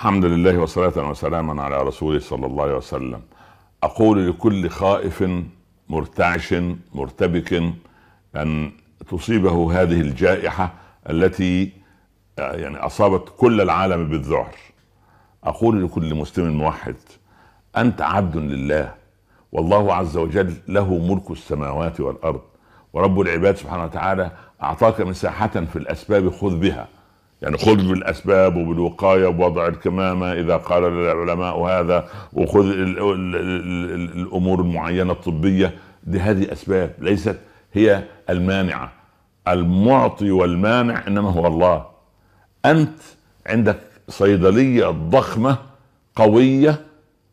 الحمد لله وصلاة وسلاما على رسوله صلى الله عليه وسلم أقول لكل خائف مرتعش مرتبك أن تصيبه هذه الجائحة التي يعني أصابت كل العالم بالذعر أقول لكل مسلم موحد أنت عبد لله والله عز وجل له ملك السماوات والأرض ورب العباد سبحانه وتعالى أعطاك مساحة في الأسباب خذ بها يعني خذ بالاسباب وبالوقايه بوضع الكمامه اذا قال العلماء هذا وخذ الامور المعينه الطبيه دي هذه اسباب ليست هي المانعه المعطي والمانع انما هو الله انت عندك صيدليه ضخمه قويه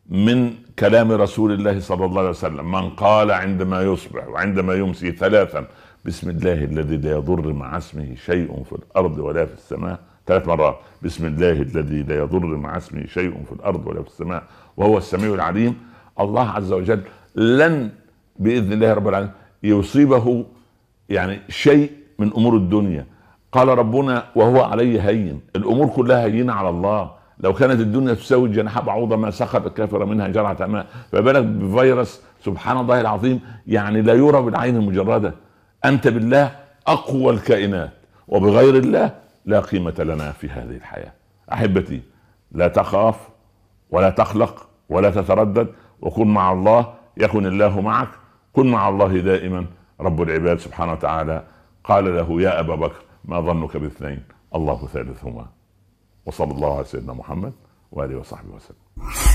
من كلام رسول الله صلى الله عليه وسلم من قال عندما يصبح وعندما يمسي ثلاثا بسم الله الذي لا يضر مع اسمه شيء في الارض ولا في السماء ثلاث مرات بسم الله الذي لا يضر مع اسمه شيء في الارض ولا في السماء وهو السميع العليم الله عز وجل لن باذن الله رب العالمين يصيبه يعني شيء من امور الدنيا قال ربنا وهو علي هين الامور كلها هينه على الله لو كانت الدنيا تساوي جناح بعوضه ما سقط كفر منها جرعه ماء فبالك بفيروس سبحان الله العظيم يعني لا يرى بالعين المجرده انت بالله اقوى الكائنات وبغير الله لا قيمه لنا في هذه الحياه احبتي لا تخاف ولا تقلق ولا تتردد وكن مع الله يكن الله معك كن مع الله دائما رب العباد سبحانه وتعالى قال له يا ابا بكر ما ظنك باثنين الله ثالثهما وصلى الله على سيدنا محمد واله وصحبه وسلم